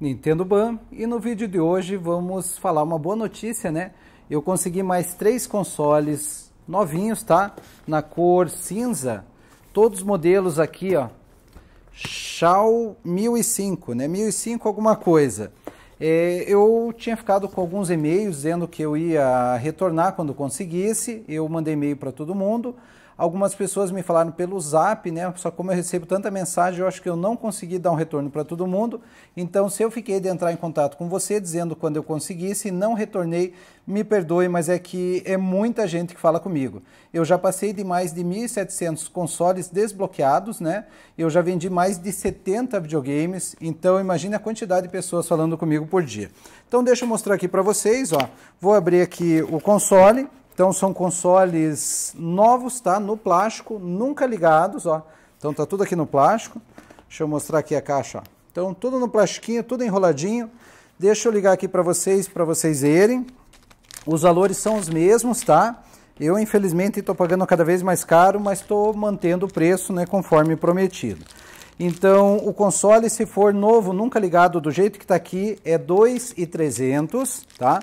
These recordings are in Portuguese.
Nintendo Ban e no vídeo de hoje vamos falar uma boa notícia, né? Eu consegui mais três consoles novinhos, tá? Na cor cinza, todos os modelos aqui, ó, Xiao 1005, né? 1005 alguma coisa. É, eu tinha ficado com alguns e-mails dizendo que eu ia retornar quando conseguisse, eu mandei e-mail para todo mundo, Algumas pessoas me falaram pelo zap, né? Só como eu recebo tanta mensagem, eu acho que eu não consegui dar um retorno para todo mundo. Então, se eu fiquei de entrar em contato com você dizendo quando eu conseguisse, não retornei, me perdoe, mas é que é muita gente que fala comigo. Eu já passei de mais de 1.700 consoles desbloqueados, né? Eu já vendi mais de 70 videogames, então imagine a quantidade de pessoas falando comigo por dia. Então, deixa eu mostrar aqui para vocês, ó. Vou abrir aqui o console então são consoles novos, tá? No plástico, nunca ligados, ó. Então tá tudo aqui no plástico. Deixa eu mostrar aqui a caixa, ó. Então tudo no plastiquinho, tudo enroladinho. Deixa eu ligar aqui para vocês, para vocês verem. Os valores são os mesmos, tá? Eu, infelizmente, estou pagando cada vez mais caro, mas estou mantendo o preço, né, conforme prometido. Então, o console, se for novo, nunca ligado, do jeito que está aqui, é 2,300, tá?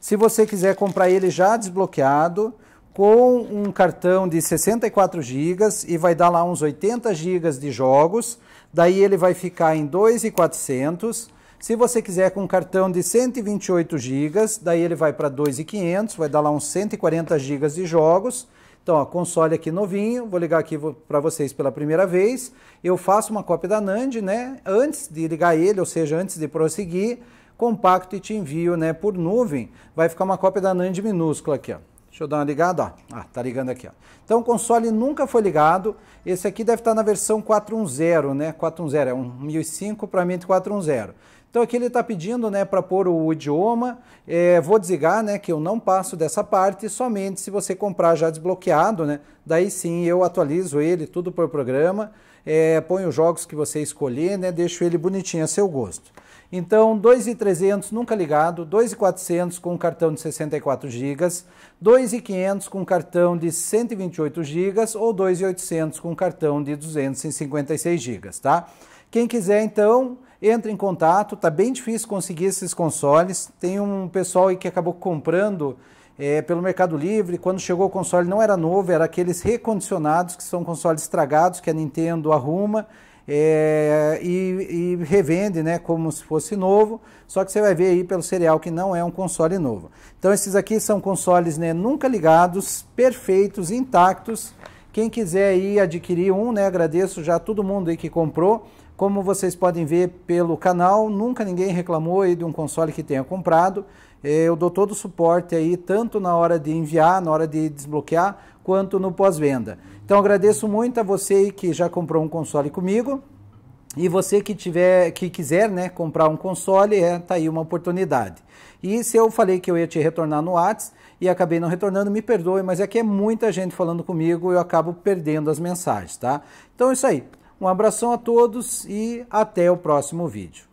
Se você quiser comprar ele já desbloqueado, com um cartão de 64 GB e vai dar lá uns 80 GB de jogos, daí ele vai ficar em 2,400. Se você quiser com um cartão de 128 GB, daí ele vai para 2,500, vai dar lá uns 140 GB de jogos. Então, ó, console aqui novinho, vou ligar aqui para vocês pela primeira vez. Eu faço uma cópia da NAND, né? Antes de ligar ele, ou seja, antes de prosseguir, compacto e te envio né, por nuvem, vai ficar uma cópia da NAND minúscula aqui, ó. Deixa eu dar uma ligada, ó. Ah, tá ligando aqui, ó. Então o console nunca foi ligado. Esse aqui deve estar na versão 410, né? 410 é um 1005 para mim 1410. Então aqui ele está pedindo, né, para pôr o idioma. É, vou desligar, né, que eu não passo dessa parte. Somente se você comprar já desbloqueado, né, daí sim eu atualizo ele tudo por programa. É, os jogos que você escolher, né, deixo ele bonitinho a seu gosto. Então, 2,300 nunca ligado, 2,400 com cartão de 64 GB, 2,500 com cartão de 128 GB ou 2,800 com cartão de 256 GB, tá? Quem quiser, então, entre em contato. Tá bem difícil conseguir esses consoles. Tem um pessoal aí que acabou comprando é, pelo Mercado Livre. Quando chegou o console não era novo, era aqueles recondicionados, que são consoles estragados, que a Nintendo arruma é, e, e, revende né, como se fosse novo, só que você vai ver aí pelo serial que não é um console novo. Então esses aqui são consoles né, nunca ligados, perfeitos, intactos. Quem quiser aí adquirir um, né, agradeço já todo mundo aí que comprou. Como vocês podem ver pelo canal, nunca ninguém reclamou aí de um console que tenha comprado. É, eu dou todo o suporte aí, tanto na hora de enviar, na hora de desbloquear, quanto no pós-venda. Então agradeço muito a você que já comprou um console comigo. E você que tiver, que quiser, né, comprar um console, é, tá aí uma oportunidade. E se eu falei que eu ia te retornar no Whats e acabei não retornando, me perdoe, mas é que é muita gente falando comigo, eu acabo perdendo as mensagens, tá? Então é isso aí. Um abração a todos e até o próximo vídeo.